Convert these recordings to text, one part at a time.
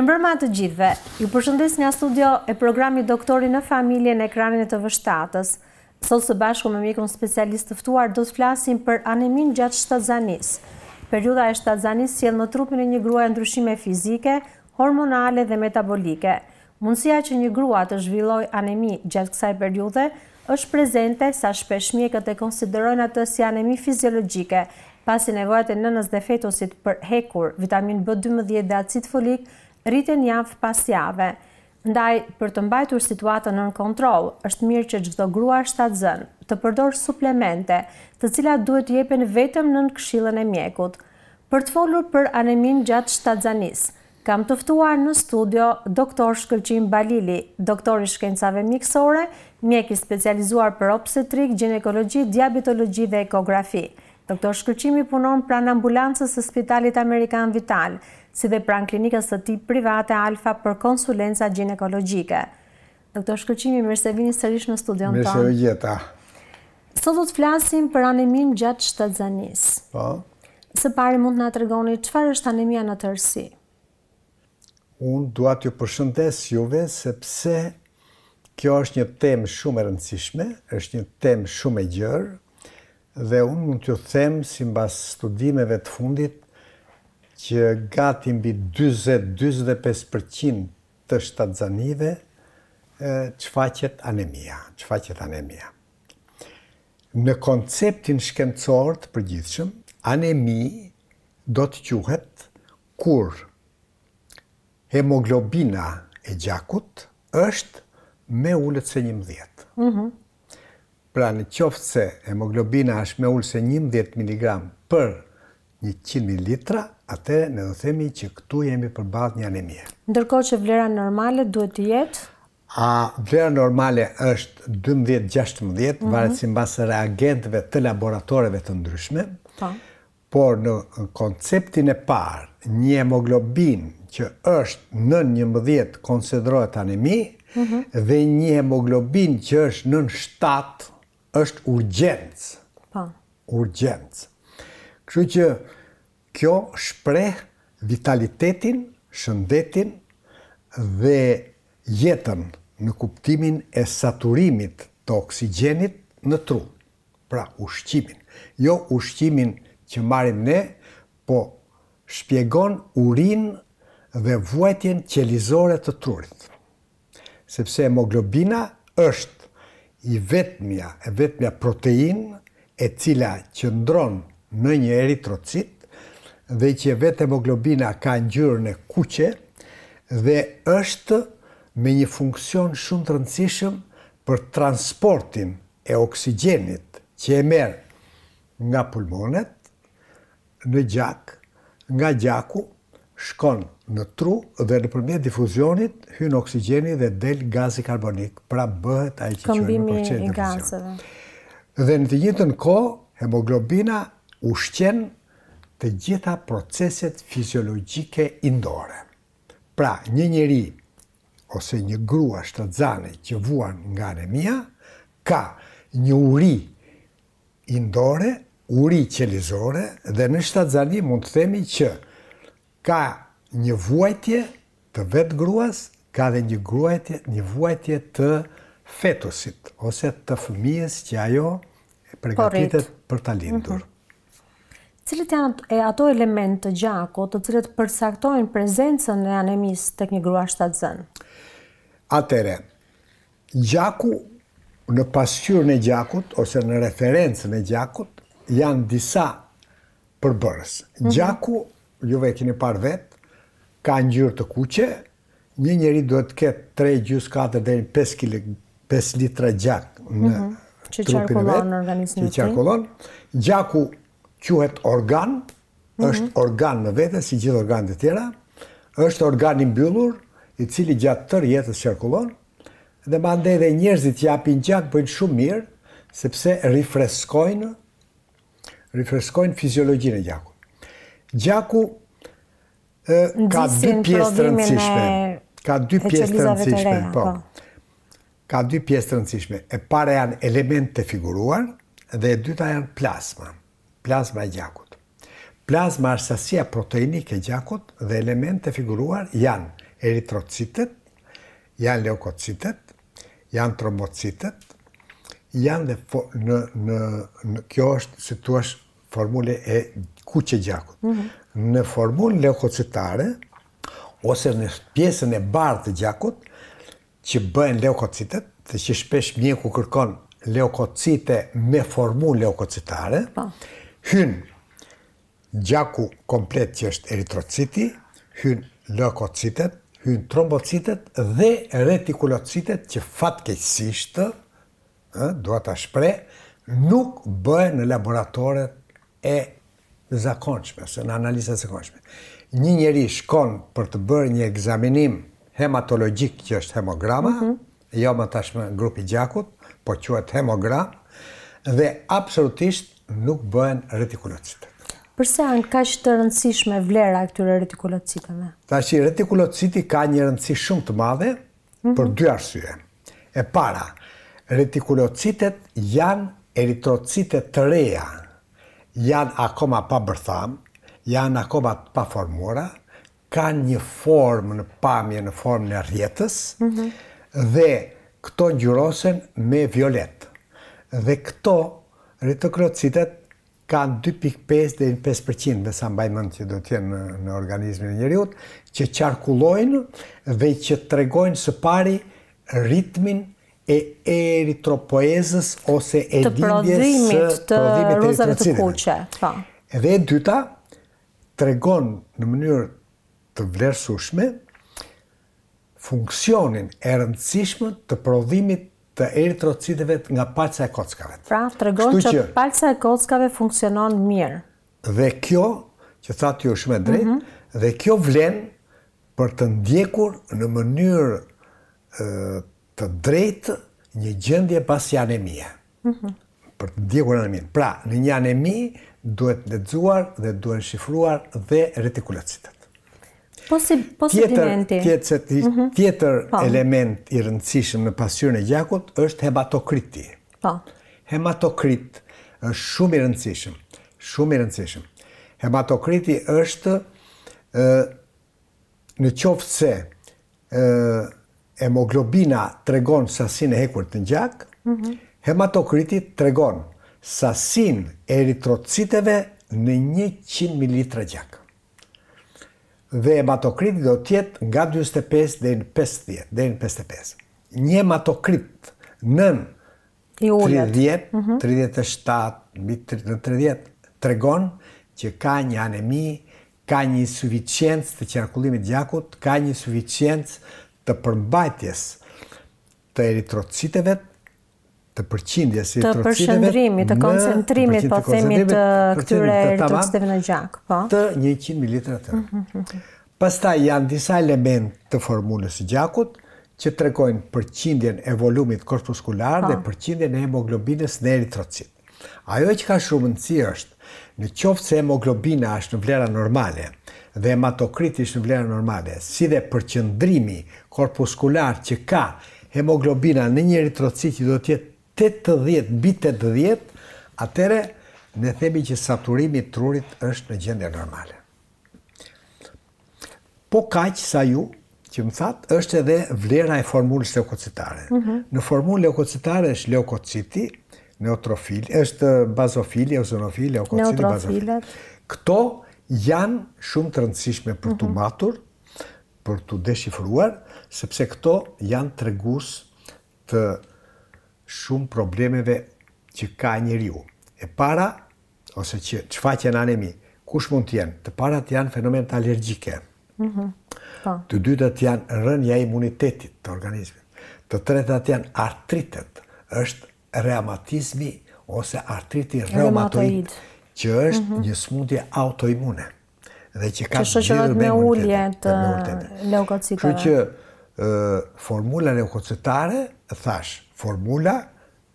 Mirë mbërma të gjithve, ju përshëndes nga studio e programi Doktori në Familje në ekranin e të vështatës. Sot së bashku me mikron specialist tëftuar do të flasim për anemin gjatë shtazanis. Periuda e shtazanis sjedhë në trupin e një grua e ndryshime fizike, hormonale dhe metabolike. Mundësia që një grua të zhvilloj anemi gjatë kësaj periude është prezente sa shpeshmi e këtë e konsiderojnë atë si anemi fiziologike, pasi nevojate nënës dhe fetosit për hekur, vitamin B12 dhe acid folikë, Rriten javë pas jave. Ndaj, për të mbajtur situatën në kontrol, është mirë që gjithdo grua shtatë zënë të përdor suplemente të cilat duhet të jepen vetëm në në këshillën e mjekut. Për të folur për anemin gjatë shtatë zanis, kam tëftuar në studio doktor Shkëllqim Balili, doktor i shkencave mjekësore, i specializuar për obstetrik, ginekologi, diabetologi dhe ekografi. Doktor Shkëllqimi punon pran ambulancës e Spitalit Amerikan Vital, si dhe pran klinikës të ti private Alfa për konsulenca ginekologike. Doktor Shkëllqimi, mirë se vini sërish në studion tonë. Mirë se vjeta. Sot do të flasim për anemim gjatë shtëzanis. Po? Se pari mund nga të regoni, qëfar është anemia në tërsi? Unë duat ju përshëndes juve, sepse kjo është një tem shumë rëndësishme, është një temë shumë e gjërë, dhe unë mund t'ju them si mba studimeve të fundit që gati mbi 20-25% të shtadzanive që faqet anemia, që faqet anemia. Në konceptin shkencor të përgjithshëm, anemi do të quhet kur hemoglobina e gjakut është me ullët se një mëdhjetë. Mhm. Pra në qoftë se hemoglobina është me ullë se 11 mg për 100 ml, atëre ne do themi që këtu jemi për një anemia. Ndërko që vlera normale duhet të jetë? A vlera normale është 12-16, mhm. varet si mbasë reagentëve të laboratoreve të ndryshme. Po. Por në konceptin e parë, një hemoglobin që është në një mëdhjet konsiderohet anemi, mhm. dhe një hemoglobin që është në 7 është urgjencë. Pa. Po. Urgjencë. Kështu që kjo shpreh vitalitetin, shëndetin dhe jetën në kuptimin e saturimit të oksigenit në tru. Pra, ushqimin. Jo ushqimin që marim ne, po shpjegon urin dhe vuajtjen qelizore të trurit. Sepse hemoglobina është i vetëmja, e vetëmja protein e cila që ndronë në një eritrocit dhe që vetë hemoglobina ka në gjyrë në kuqe dhe është me një funksion shumë të rëndësishëm për transportin e oksigenit që e merë nga pulmonet, në gjak, nga gjaku, shkonë në tru dhe në përmjet difuzionit, hynë oksigeni dhe del gazi karbonik, pra bëhet aje që që në përqenë difuzion. i gazëve. Dhe në të gjithë në ko, hemoglobina ushqen të gjitha proceset fiziologike indore. Pra, një njëri ose një grua shtradzane që vuan nga në mija, ka një uri indore, uri qelizore, dhe në shtradzani mund të themi që ka një vuajtje të vetë gruas, ka dhe një, gruajtje, një vuajtje të fetusit, ose të fëmijës që ajo e pregatitet për të lindur. Mhm. Cilët janë e ato element të gjako të cilët përsaktojnë prezencën e anemis të një grua shtatë zënë? Atere, gjaku në pasqyrë në gjakut, ose në referencën e gjakut, janë disa përbërës. Mhm. Gjaku, juve e kini parë vetë, ka ngjyrë të kuqe, një njeri duhet të ketë 3 gjys 4 deri 5 kg 5 litra gjak në mm qarkullon trupin e të Që qarkullon Gjaku quhet organ, mhm. është organ në vete si gjithë organet e tjera, është organ i mbyllur i cili gjatë tërë jetës qarkullon dhe më ndaj dhe njerëzit apin gjak bëjnë shumë mirë sepse rifreskojnë rifreskojnë fiziologjinë e gjakut. Gjaku, gjaku Ka dy pjesë të rëndësishme. Ka dy pjesë të rëndësishme. Po. Po. Ka dy pjesë të rëndësishme. E pare janë element të figuruar dhe e dyta janë plasma. Plasma e gjakut. Plasma është sasia proteinik e gjakut dhe element të figuruar janë eritrocitet, janë leukocitet, janë trombocitet, janë dhe në... Kjo është është formule e kuqe gjakut. Mhm në formon leukocitare, ose në pjesën e barë të gjakut, që bëhen leukocitet, dhe që shpesh mjeku kërkon leukocite me formon leukocitare, po. hyn hynë gjaku komplet që është eritrociti, hynë leukocitet, hynë trombocitet dhe retikulocitet që fatkeqësisht, ë, të ta shpreh, nuk bëhen në laboratorët e Në zakonshme, në analisa zakonshme. Një njeri shkon për të bërë një egzaminim hematologjik që është hemograma, mhm. jo më tashme grupi gjakut, po quhet hemogram, dhe absolutisht nuk bëhen retikulocitet. Përse anë ka që të rëndësishme vlera këtyre retikulocitëve? Ta që retikulociti ka një rëndësi shumë të madhe mhm. për dy arsye. E para, retikulocitet janë eritrocitet të reja, janë akoma pa bërtham, janë akoma pa formuara, kanë një formë në pamje, në formë në rjetës, dhe këto gjurosen me violet. Dhe këto rritokrocitet kanë 2.5 dhe 5% në sambajmënd që do t'jenë në, në organizmin e njëriut, që qarkulojnë dhe që tregojnë së pari ritmin e eritropoezës ose e gjindjes të prodhimit të, prodhimit të rozave të kuqe. Edhe po. e dyta, tregon në mënyrë të vlerësushme funksionin e rëndësishme të prodhimit të eritrociteve nga palca e kockave. Pra, tregon regon që palca e kockave funksionon mirë. Dhe kjo, që thati ju shme drejt, mhm. dhe kjo vlen për të ndjekur në mënyrë të drejtë një gjendje pas një anemie. Mhm. Për të ndjekur anemin. Pra, në një anemi duhet lexuar dhe duhet shifruar dhe retikulacitet. Po si po si Tjetër, tjetër, mm -hmm. tjetër po. element i rëndësishëm në pasionin e gjakut është hematokriti. Po. Hematokrit është shumë i rëndësishëm, shumë i rëndësishëm. Hematokriti është ë në qoftë se ë hemoglobina të regon sasin e hekur të njak, mhm. hematokritit të regon sasin e eritrociteve në 100 ml gjak. Dhe hematokritit do tjetë nga 25 dhe në 50, dhe në 55. Një hematokrit mhm. në 30, 37, 30, të që ka një anemi, ka një suficiencë të qarkullimit gjakut, ka një suficiencë të përmbajtjes të eritrociteve, të përqindjes po eritrociteve, të përqendrimit, të koncentrimit, po themi të, këtyre eritrociteve në gjak, po. Të 100 ml të tërë. Pastaj janë disa element të formulës së gjakut që tregojnë përqindjen e volumit korpuskular dhe po. përqindjen e hemoglobinës në eritrocit. Ajo që ka shumë rëndësi është në qoftë se hemoglobina është në vlera normale dhe hematokriti është në vlera normale, si dhe përqendrimi korpuskular që ka hemoglobina në një eritrocit që do tjetë 80 bit 80, atere në themi që saturimi trurit është në gjendje normale. Po ka që sa ju, që më thatë, është edhe vlera e formullës leukocitare. Mhm. Në formullë leukocitare është leukociti, neutrofil, është bazofili, eusonofili, leukociti, bazofili. Këto janë shumë të rëndësishme për të mhm. matur, për të deshifruar, sepse këto janë të regus të shumë problemeve që ka njeriu. E para, ose që që në anemi, kush mund të jenë? Të parat janë fenomen mhm. po. të alergjike, Të dy të të janë rënja imunitetit të organizmit. Të tre janë artritet, është reumatizmi ose artriti reumatoid, që është mhm. një smundje autoimune dhe që ka që gjithë me ulljet leukocitare. Që që formula leukocitare, thash, formula,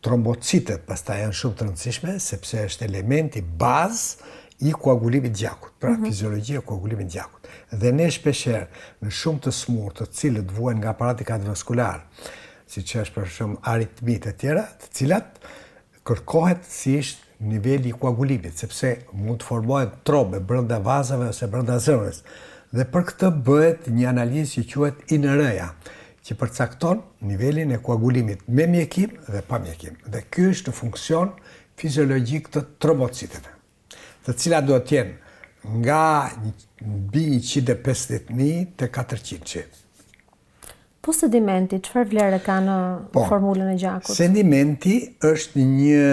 trombocitet, pas ta janë shumë të rëndësishme, sepse është elementi bazë i koagulimit gjakut, pra mhm. e koagulimit gjakut. Dhe ne shpesher në shumë të smurë të cilët vuen nga aparati kardiovaskular, si që është për shumë aritmit e tjera, të cilat kërkohet si ishtë niveli i koagulimit, sepse mund të formohet trombe brenda vazave ose brenda zërës. Dhe për këtë bëhet një analizë që quhet INR-ja, që përcakton nivelin e koagulimit me mjekim dhe pa mjekim. Dhe ky është funksion fiziologjik të trombocitëve, të cilat duhet të jenë nga mbi 150.000 te 400.000. Po sedimenti, qëfar vlerë ka në po, formullën e gjakut? Sedimenti është një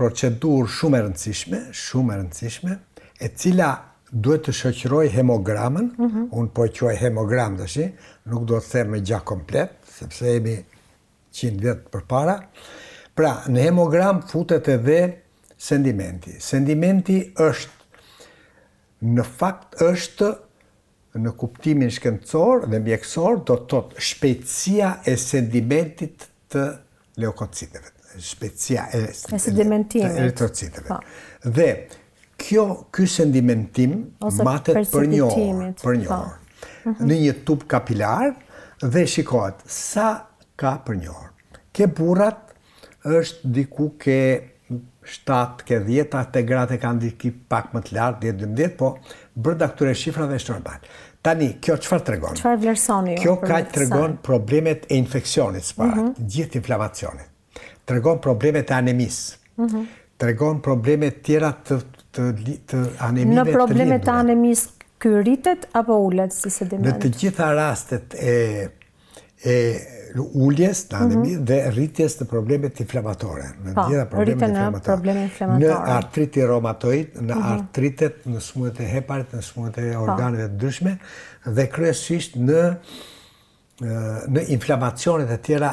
procedur shumë e rëndësishme, shumë e rëndësishme, e cila duhet të shëqëroj hemogramën, mm -hmm. unë po e quaj hemogram dhe shi, nuk do të them me gja komplet, sepse jemi 100 vjetë për para. Pra, në hemogram futet edhe sedimenti. Sedimenti është, në fakt është në kuptimin shkencor dhe mjekësor do të thotë shpejtësia e sedimentit të leukocitëve, shpejtësia e, sedimentimit të eritrocitëve. Po. Dhe kjo ky sedimentim matet për një orë, për një po. orë. Mhm. Në një tub kapilar dhe shikohet sa ka për një orë. Ke burrat është diku ke 7 ke 10, ate gratë e kanë diki pak më të lartë, 10-12, po bërda këture shifra dhe shtërë Tani, kjo qëfar të regon? Qëfar vlerësoni? Kjo ka të regon problemet e infekcionit së parë, mhm. gjithë inflamacionit. Të regon problemet e anemis. Mhm. Të regon problemet tjera të anemive të lindur. Në problemet e anemis, kërritet apo ullet, si se Në të gjitha rastet e e uljes të anemi mhm. dhe rritjes të problemet inflamatore. Në pa, gjitha problemet inflamatore. Në artriti romatoid, në mhm. artritet, në smunet e heparit, në smunet e po. organeve të ndryshme dhe kryesisht në në inflamacionet e tjera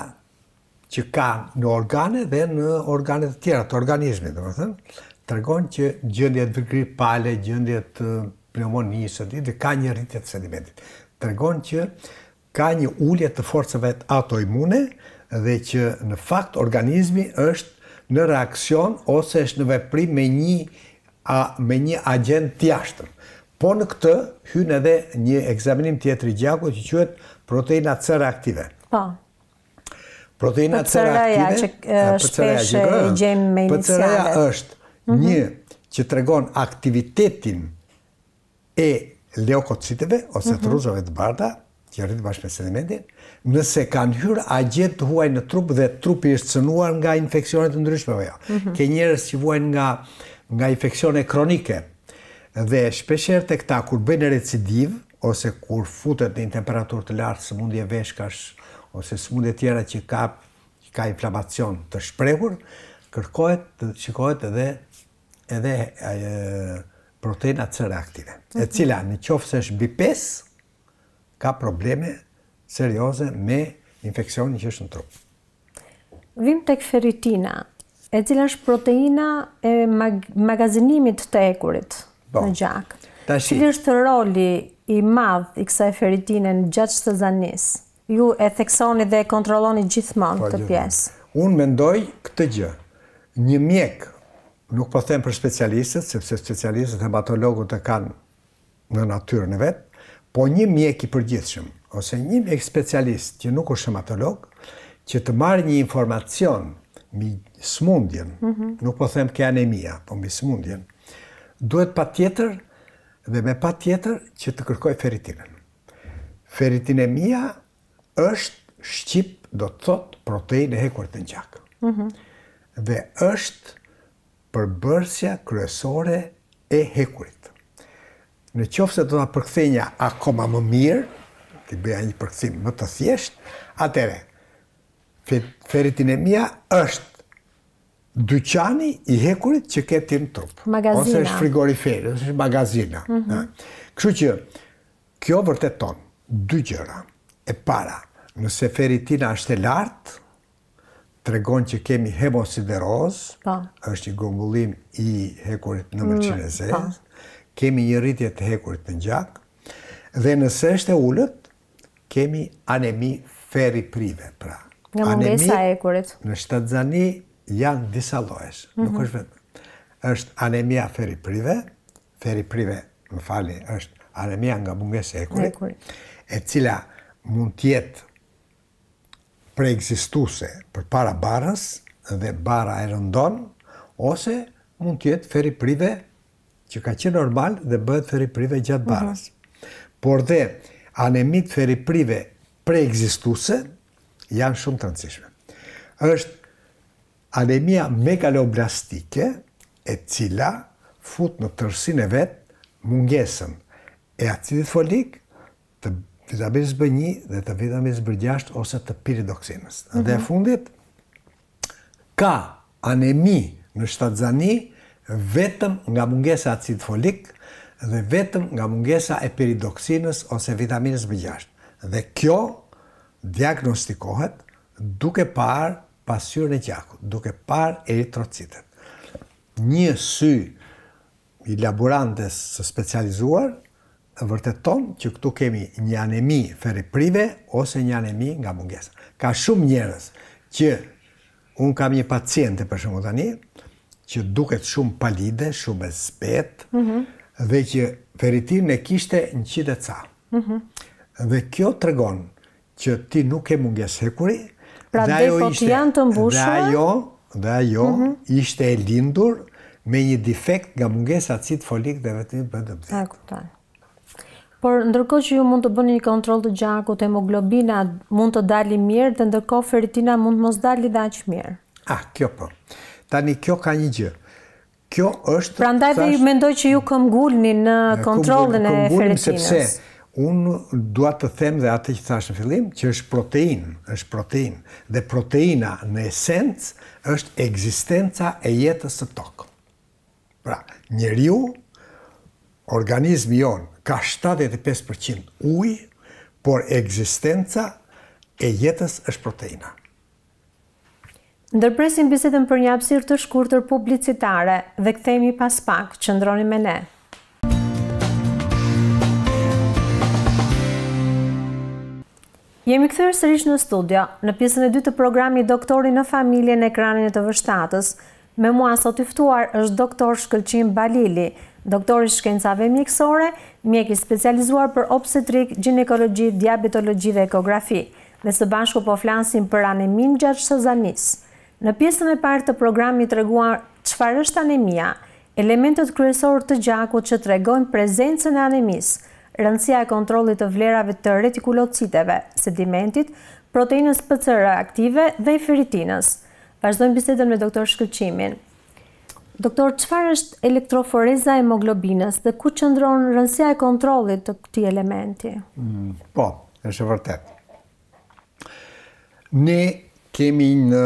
që ka në organe dhe në organe të tjera të organizmit, dhe më thëmë, të që gjëndje të vërgri pale, gjëndje të pneumonisë, dhe ka një rritje të sedimentit. Të që ka një ullje të forcëve të autoimune dhe që në fakt organizmi është në reakcion ose është në veprim me një a me një agent tjashtër. Po në këtë hyn edhe një ekzaminim tjetër i gjakut që quhet proteina C reaktive. Po. Proteina C reaktive që e, shpesh e me iniciale. pcr është mhm. një që tregon aktivitetin e leukocitëve ose të mhm. rrugëve të bardha, që rritë bashkë me sedimentin, nëse kanë hyrë agjet të huaj në trup dhe trupi është cënuar nga infekcionet të ndryshme. Jo. Mhm. Ke njerës që huaj nga, nga infekcione kronike dhe shpesher të këta kur bëjnë recidiv, ose kur futet në temperaturë të lartë, së mundje veshkash, ose së mundje tjera që ka, ka inflamacion të shprehur, kërkohet, shikohet edhe, edhe proteina C reaktive, e mhm. cila në qofës se është bi 5, ka probleme serioze me infekcioni që është në trup. Vim tek feritina, e cila është proteina e magazinimit të ekurit në gjak. Qëllë Cili është roli i madh i kësaj feritine në gjatë zanis? Ju e theksoni dhe e kontrolloni gjithmonë po, këtë pjesë. Unë mendoj këtë gjë. Një mjek, nuk po them për specialistët, sepse specialistët hematologët e kanë në natyrën e vetë, Po një mjek i përgjithshëm ose një mjek specialist që nuk është hematolog, që të marrë një informacion mbi smundjen, nuk po them ke anemia, po mbi smundjen, duhet pa tjetër dhe me pa tjetër që të kërkoj feritinën. Feritinemia është shqip, do të thot, protein e hekur të njakë. Dhe është përbërsja kryesore e hekurit në qofë se do nga përkëthenja akoma më mirë, të bëja një përkëthim më të thjeshtë, atere, feritin e mija është dyqani i hekurit që ke tim trup. Magazina. Ose është frigoriferi, ose është magazina. Mhm. Kështu që, kjo vërtet ton, dy gjëra, e para, nëse feritina është e lartë, të regon që kemi hemosideroz, po. është i gëmbullim i hekurit në mërqinezet, kemi një rritje të hekurit në gjak, dhe nëse është e ullët, kemi anemi feri prive, pra. Nga mungesa e hekurit. Në zani janë disa lojës, nuk mhm. është vetë. është anemia feri prive, feri prive, më fali, është anemia nga mungesa e hekurit, e cila mund tjetë preexistuse për para barës dhe bara e rëndon, ose mund tjetë feri prive, që ka qenë normal dhe bëhet feriprive gjatë barës. Por dhe anemit feriprive preekzistuese janë shumë të rëndësishme. Është anemia megaloblastike e cila fut në tërsin e vetë mungesën e acidit folik të vitaminës B1 dhe të vitaminës B6 ose të piridoksinës. Uh -huh. Dhe mhm. fundit, ka anemi në shtatzani, zani, vetëm nga mungesa acid folik dhe vetëm nga mungesa e piridoksinës ose vitaminës B6. Dhe kjo diagnostikohet duke parë pasyrën e qakut, duke parë eritrocitet. Një sy i laborantes së specializuar vërteton që këtu kemi një anemi feriprive ose një anemi nga mungesa. Ka shumë njerëz që un kam një paciente për shembull tani, që duket shumë palide, shumë e spet, dhe që feritim e kishte në qide ca. Dhe kjo të regon që ti nuk e munges hekuri, pra dhe po të janë të mbushua, dhe ajo mhm. ishte e lindur me një defekt nga munges acid folik dhe vetim për dhe mdhe. Por, ndërko që ju mund të bëni një kontrol të gjakut, hemoglobina, mund të dali mirë, dhe ndërko feritina mund të mos dali dhe aqë mirë. Ah, kjo po. Tani kjo ka një gjë. Kjo është... Pra ndaj dhe mendoj që ju këm gullni në kontrolën e ferritinës. sepse unë duat të them dhe atë që thash në fillim, që është protein, është protein. Dhe proteina në esencë është egzistenca e jetës së tokë. Pra, njeri ju, organizmi jonë, ka 75% ujë, por egzistenca e jetës është proteina. Ndërpresim bisedën për një hapësirë të shkurtër publicitare dhe kthehemi pas pak, ndroni me ne. Jemi kthyer sërish në studio në pjesën e dytë të programit Doktori në familje në ekranin e të vështatës. Me mua sot i ftuar është doktor Shkëlqim Balili, doktor i shkencave mjekësore, mjek i specializuar për obstetrik, ginekologji, diabetologji dhe ekografi. Dhe së bashku po flasim për anemin gjatë shëzanisë. Në pjesën e partë të programit të reguar qëfar është anemia, elementet kryesor të gjaku që të regojnë prezencën e anemis, rëndësia e kontrolit të vlerave të retikulociteve, sedimentit, proteinës PCR aktive dhe i feritinës. Vazhdojmë bisedën me doktor Shkëqimin. Doktor, qëfar është elektroforeza hemoglobinës dhe ku qëndronë rëndësia e kontrolit të këti elementi? Mm, po, është e vërtet. Ne kemi në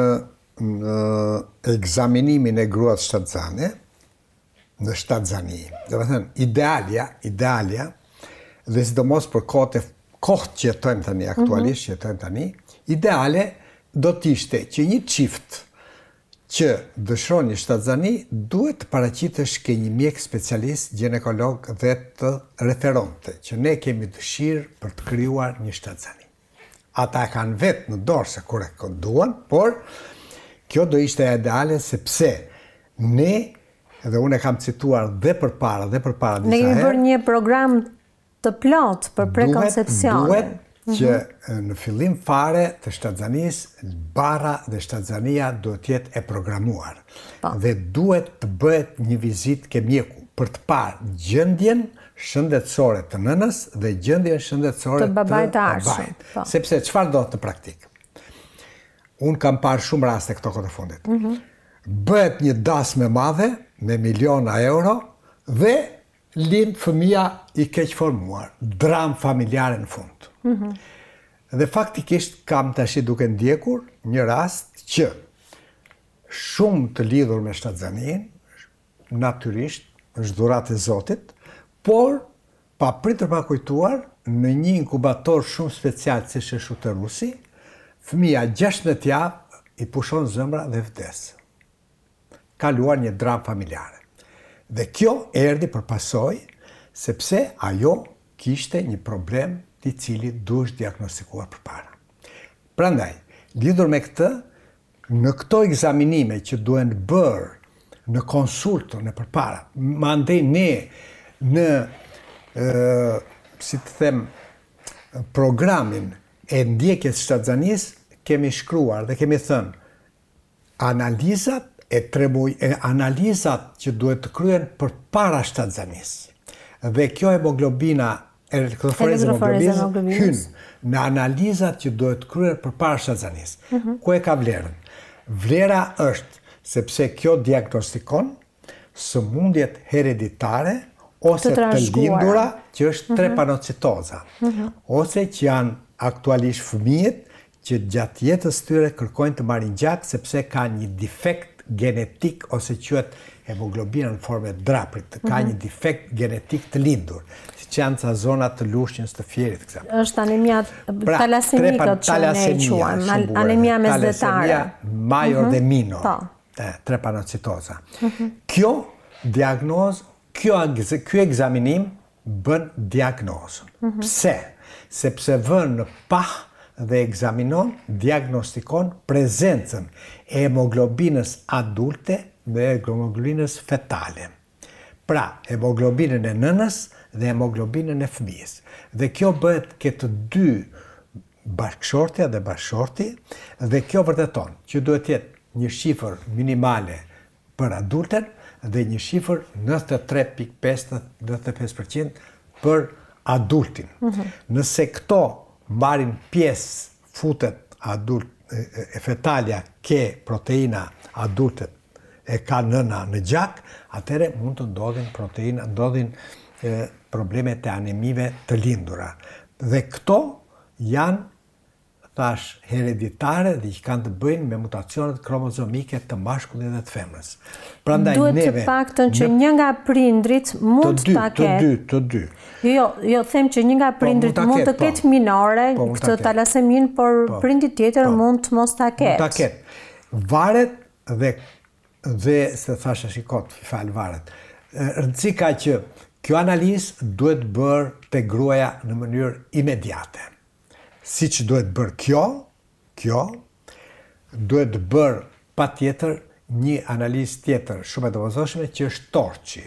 në egzaminimin e gruat shtatëzane, në shtatëzani. Dhe me thënë, idealja, idealja, dhe sidomos për kote, kohët që jetojmë tani, aktualisht që jetojmë tani, ideale do të ishte që një qift që dëshron një shtatëzani, duhet të paracitësh ke një mjek specialist, gjenekolog dhe të referonte, që ne kemi dëshirë për të kryuar një shtatëzani. Ata e kanë vetë në dorë se kure këtë duan, por kjo do ishte e ideale se pse ne, edhe unë e kam cituar dhe për para, dhe për para njësa herë, Ne i bërë një program të plot për prekoncepcion. Duhet mhm. që në fillim fare të shtazanis, bara dhe shtazania do tjetë e programuar. Po. Dhe duhet të bëhet një vizit ke mjeku për të parë gjëndjen shëndetsore të nënës dhe gjëndjen shëndetsore të babajt. Po. Sepse, qëfar do të praktikë? Unë kam parë shumë raste këto këtë fundit. Bëhet një das me madhe, me miliona euro, dhe lindë fëmija i keqë formuar, dramë familjare në fund. Dhe faktikisht kam të ashtë duke ndjekur një rast që shumë të lidhur me shtatë zanin, naturisht, në shdurat e zotit, por, pa pritër pa kujtuar, në një inkubator shumë special, si shë rusi, Fëmija 16 javë i pushon zëmra dhe vdes. Kaluar një dram familjare. Dhe kjo erdi për pasoj, sepse ajo kishte një problem të cili du është diagnostikuar për para. Prandaj, lidur me këtë, në këto examinime që duhen bërë në konsultën në përpara, ma ndej ne në, si të them, programin e ndjekjes shtatzanis, kemi shkruar dhe kemi thënë, analizat e treboj, e analizat që duhet të kryen për para shtatzanis. Dhe kjo hemoglobina moglobina, hynë në analizat që duhet të kryen për para shtatzanis. Mhm. Ku e ka vlerën? Vlera është, sepse kjo diagnostikon, së mundjet hereditare, ose të lindura që është mhm. trepanocitoza, mhm. ose që janë aktualisht fëmijët që gjatë jetës tyre kërkojnë të marrin gjak sepse ka një defekt genetik ose quhet hemoglobina në formë draprit, ka mhm. një defekt genetik të lindur, siç janë ca zona të lushnjës të fjerit kësaj. Është anemia pra, talasemika që ne e quajmë, anemia mesdetare, major dhe minor. Mhm, po. Eh, trepanocitoza. Mhm. Kjo diagnoz, kjo, kjo ekzaminim bën diagnozën. Pse? sepse vën në pah dhe egzaminon, diagnostikon prezencën e hemoglobinës adulte dhe hemoglobinës fetale. Pra, hemoglobinën e nënës dhe hemoglobinën e fëmijës. Dhe kjo bëhet këtë dy bashkëshortja dhe bashkëshorti dhe kjo vërteton që duhet jetë një shifër minimale për adulten dhe një shifër 93.5-95% për adultin. Mm -hmm. Nëse këto marrin pjesë futet adult e fetalia ke proteina adultet e ka nëna në gjak, atere mund të ndodhin proteina, ndodhin problemet e anemive të lindura. Dhe këto janë tash hereditare dhe që kanë të bëjnë me mutacionet kromozomike të mashkullit dhe të femrës. Prandaj ndaj neve... Duhet të paktën që një nga prindrit mund të ketë... Të dy, të dy, të dy. Jo, jo, them që një nga po, prindrit mund të ketë po. minore, po, këtë të alasemin, por prindit tjetër mund të mos të ketë. Mund të ketë. Varet dhe... Dhe, se thash thashe shikot, falë varet. Rëndësi ka që kjo analisë duhet bërë të gruaja në mënyrë imediate si që duhet bërë kjo, kjo, duhet bërë pa tjetër një analiz tjetër shumë e të që është torqi,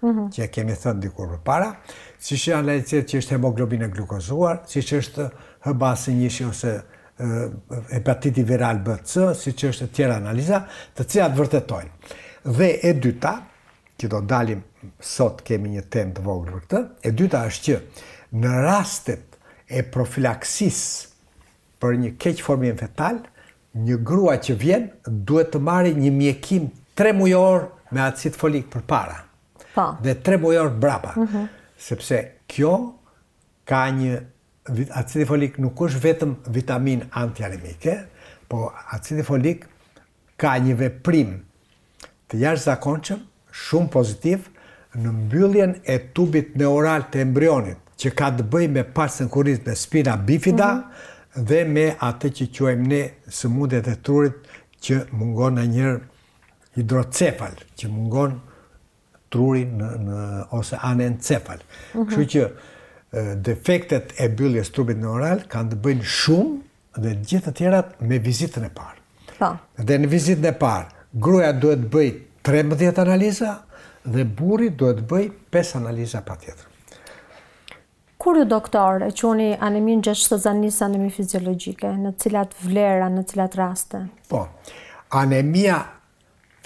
mm -hmm. që e kemi thënë dikur për para, si që analizë që është hemoglobin e glukozuar, si që është hëbasi njëshë ose e, hepatiti viral BC, si që është tjera analiza, të cilat vërtetojnë. Dhe e dyta, që do dalim sot kemi një tem të vogël për këtë, e dyta është që në rastet e profilaksis për një keq formim fetal, një grua që vjen duhet të marrë një mjekim 3 mujor me acid folik për para. Pa. Po. Dhe 3 mujor brapa. Mm -hmm. Sepse kjo ka një acid folik nuk është vetëm vitamin antialemike, po acid folik ka një veprim të jashtë zakonqëm, shumë pozitiv, në mbylljen e tubit neural të embrionit që ka të bëj me pasën kurit me spina bifida mhm. dhe me atë që quajmë ne së mundet e trurit që mungon në njërë hidrocefal, që mungon trurin në ose anencefal. Mhm. Kështu që defektet e bëllës trupit në oral kanë të bëjnë shumë dhe gjithë të tjerat me vizitën e parë. Po. Dhe në vizitën e parë, gruja duhet të 13 analiza dhe buri duhet të 5 analiza pa tjetër. Kur ju doktor e quni anemin gje zanisë anemi fiziologjike, në cilat vlera, në cilat raste? Po, anemia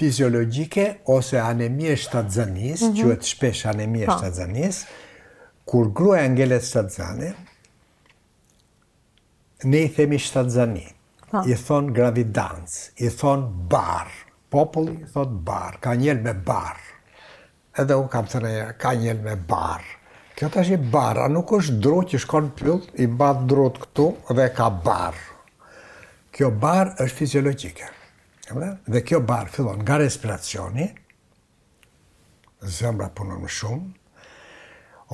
fiziologjike ose anemi e shtadzanis, mhm. që e të shpesh anemi e po. shtadzanis, kur grua e ngelet shtadzani, ne i themi shtadzani, po. i thonë gravidancë, i thonë barë, populli i bar, barë, ka njërë me barë, edhe u kam të ka njërë me barë. Kjo të është a nuk është drot që shkon pëllë, i batë drot këtu dhe ka barë. Kjo barë është fiziologike. Dhe kjo barë fillon nga respiracioni, zëmbra punon më shumë,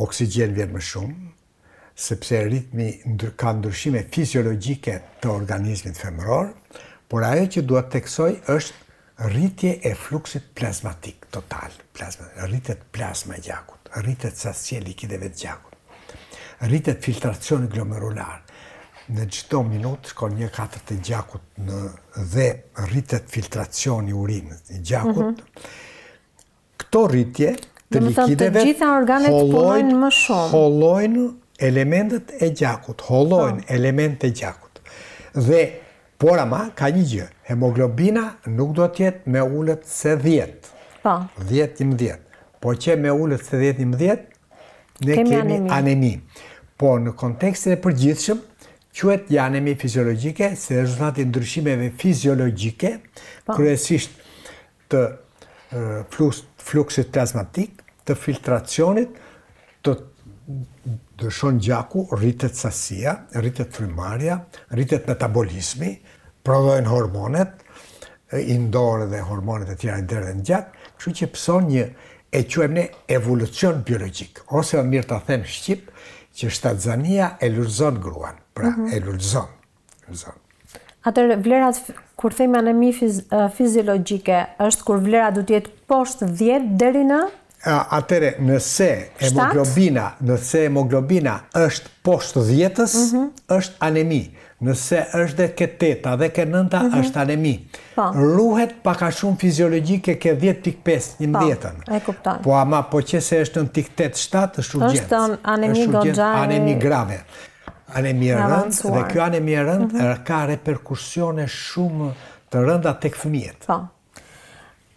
oksigen vjen më shumë, sepse ritmi ka ndryshime fiziologike të organizmit femëror, por ajo që duhet teksoj është rritje e fluksit plazmatik total, rritjet rritje plazma e gjaku rritet sasje likideve të gjakut. Rritet filtracioni glomerular. Në gjitho minut shkon një katër të gjakut në dhe rritet filtracioni urinës të gjakut. Mhm. Këto rritje të likideve hollojnë më shumë. elementet e gjakut. Hollojnë po. elementet e gjakut. Dhe Por ama, ka një gjë, hemoglobina nuk do tjetë me ullët se 10. Pa. 10 i më po që me ullët të dhjetë një ne kemi, anemi. Po në kontekstin e përgjithshëm, quhet një anemi fiziologjike, se rezultati i ndryshimeve fiziologjike, kërësisht po. kryesisht të uh, fluksit plazmatik, të filtracionit, të dëshon gjaku, rritet sasia, rritet frimarja, rritet metabolizmi, prodhojnë hormonet, indore dhe hormonet e tjera i dërën gjatë, që që pëson një e quajmë ne evolucion biologjik. Ose më mirë ta them shqip, që shtatzania e lulzon gruan, pra mm -hmm. e lulzon. Lulzon. vlerat kur them anemi fiz, fiziologjike është kur vlera duhet të jetë poshtë 10 deri në atëre nëse hemoglobina, nëse hemoglobina është poshtë 10-s, mm -hmm. është anemi. Mm nëse është dhe ke teta dhe ke nënta, mhm. është anemi. Po. Ruhet paka shumë fiziologjike ke 10.5, 11. mdjetën. E kuptan. Po ama, po që se është në tik 7 është urgjent. është anemi godjarë. është anemi grave. Anemi rënd, dhe kjo anemi rënd, mhm. ka reperkursione shumë të rënda të këfëmijet. Po,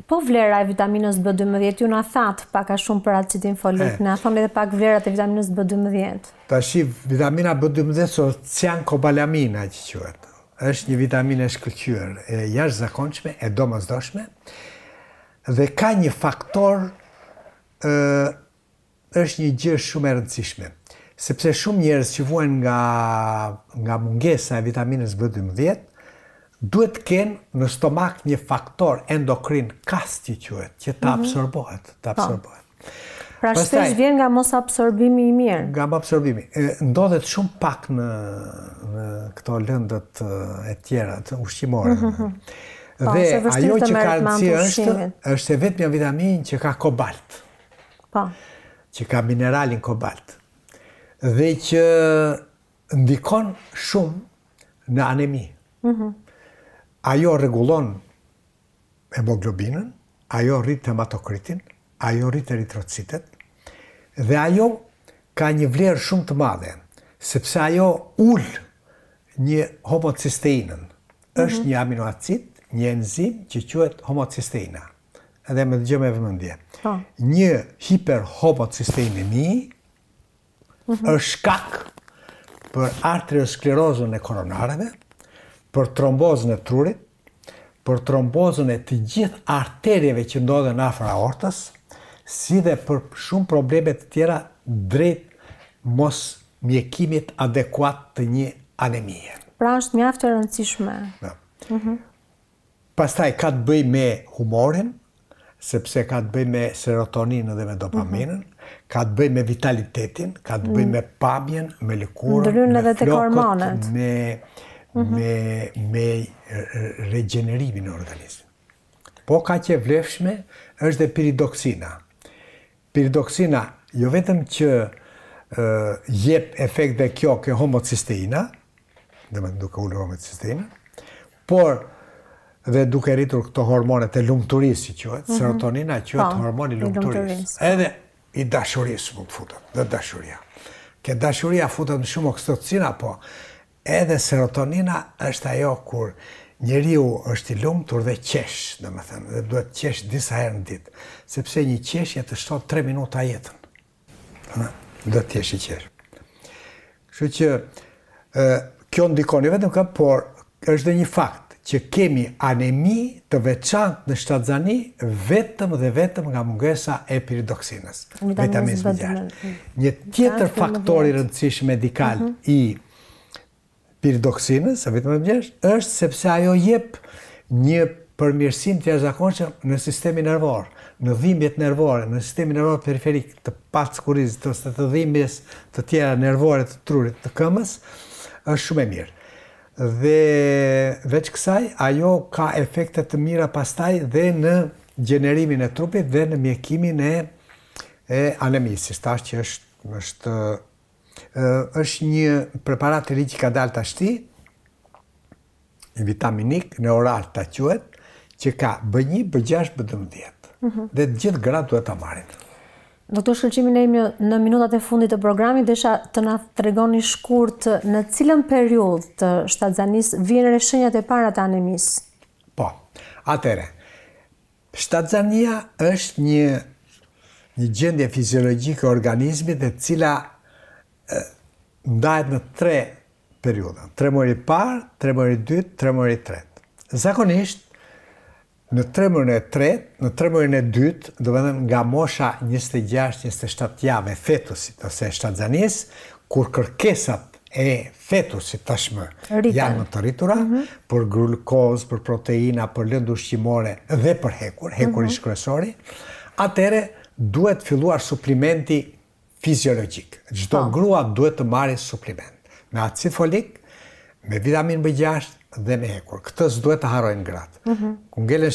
Po vlera e vitaminës B12, ju në thatë paka shumë për atë folik, ti eh. në thonë edhe pak vlerat e vitaminës B12. Ta shi, vitamina B12 so cian kobalamina që qëtë, është një vitaminë e shkëqyër, e jashtë zakonqme, e do mëzdoshme, dhe ka një faktor, është një gjë shumë e rëndësishme. Sepse shumë njerës që vuen nga mungesa e vitaminës B12, duhet të kenë në stomak një faktor endokrin kasti qëhet, që të mhm. absorbohet, të po. absorbohet. Pra shtesh vjen nga mos absorbimi i mirë. Nga mos absorbimi. Ndodhet shumë pak në këto lëndët e tjera, të ushqimore. Mhm, mhm. Po, Dhe ajo që ka rëndësi është, është e vetë vitamin që ka kobalt. Pa. Po. Që ka mineralin kobalt. Dhe që ndikon shumë në anemi. Mhm ajo regulon hemoglobinën, ajo rritë hematokritin, ajo rritë eritrocitet, dhe ajo ka një vlerë shumë të madhe, sepse ajo ullë një homocysteinën. Mhm. është një aminoacid, një enzim që quhet homocysteina. Edhe me dëgjëm e vëmëndje. Po. Një hiperhomocisteinemi mhm. është shkak për arteriosklerozën e koronareve, për trombozën e trurit, për trombozën e të gjithë arterjeve që ndodhe në afra si dhe për shumë problemet të tjera drejt mos mjekimit adekuat të një anemie. Pra është mjaftë e rëndësishme. Mhm. Pastaj, ka të bëj me humorin, sepse ka të bëj me serotoninë dhe me dopaminën, mhm. ka të bëj me vitalitetin, ka të bëj mm. me pabjen, me likurën, me flokët, me... Mhm. me, me regenerimin e organizmit. Po ka që vlefshme është dhe piridoksina. Piridoksina, jo vetëm që jep efekt dhe kjo ke homocisteina, dhe me duke ullë homocisteina, por dhe duke rritur këto hormonet e lumëturisë, si qëhet, mhm. serotonina qëhet po, hormoni lumëturisë. Edhe i dashurisë mund të futët, dhe dashuria. Ke dashuria futët në shumë oksitocina, po, edhe serotonina është ajo kur njeri u është i lumë dhe qesh, dhe me thënë, dhe duhet qesh disa herë në ditë, sepse një qesh jetë të shtot 3 minuta jetën. Dhe të jesh i qesh. Kështë që, kjo ndikon një jo vetëm ka, por është dhe një fakt, që kemi anemi të veçant në shtadzani vetëm dhe vetëm nga mungesa e piridoksinës, vitaminës b gjarë. Një tjetër faktori rëndësish medikal mhm. i piridoksinës, se vetëm e është sepse ajo jep një përmirësim të jashtëzakonshëm në sistemin nervor, në dhimbjet nervore, në sistemin nervor periferik të pacëkurizë, të të dhimbjes të tjera nervore të trurit të këmës, është shumë e mirë. Dhe veç kësaj, ajo ka efekte të mira pastaj dhe në gjenerimin e trupit dhe në mjekimin e, anemisis, ta që është, është është një preparat të rritë që ka dalë të ashti, vitaminik, në oral të quet, që ka B1, B6, B12. Dhe gjithë gratë duhet të marit. Doktor Shëllqimin e imë në minutat e fundit të programit, dhe isha të na të një shkurt në cilën periud të shtadzanis vjen reshenjat e para të anemis? Po, atere, shtadzania është një një gjendje fiziologjike organizmi dhe cila ndajt në tre periode. Tre mërë i parë, tre mërë i dytë, tre mërë i tretë. Zakonisht, në tre mërë në tretë, në tre mërë në dytë, do vendhen nga mosha 26-27 jave fetusit, ose shtatë kur kërkesat e fetusit tashmë janë në të rritura, mhm. për glukoz, për proteina, për lëndu shqimore dhe për hekur, hekur shkresori, mhm. atere duhet filluar suplimenti fiziologjik. Çdo po. grua duhet të marrë supliment me acid folik, me vitamin B6 dhe me hekur. Këtë s'duhet të harrojnë gratë. Mm -hmm. Ku ngelen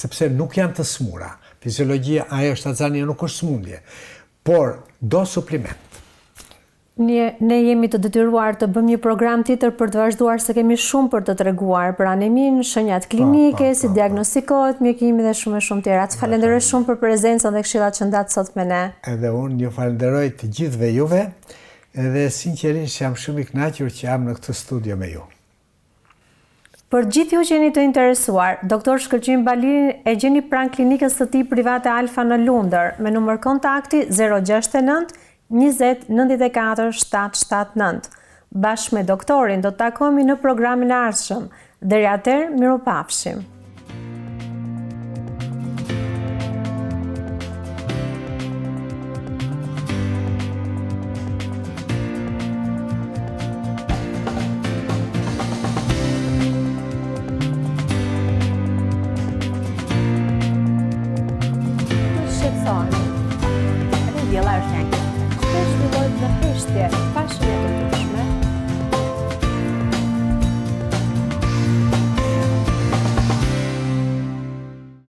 sepse nuk janë të smura. Fiziologjia ajo shtatzane nuk është smundje. Por do supliment ne jemi të detyruar të bëm një program tjetër për të vazhduar se kemi shumë për të treguar për anemin, shënjat klinike, si diagnostikohet, mjekimi dhe shumë e shumë tjera. Të falenderoj shumë për prezencën dhe këshillat që ndatë sot me ne. Edhe unë një falenderoj të gjithve juve, edhe sinqerisht jam shumë i kënaqur që jam në këtë studio me ju. Për gjithë ju që jeni të interesuar, doktor Shkëllqim Balirin e gjeni pran klinikës të ti private Alfa në Lundër me numër kontakti 069 0 6 19 Bashme doktorin do të takomi në programin arshëm. Dere atër, miru pafshim.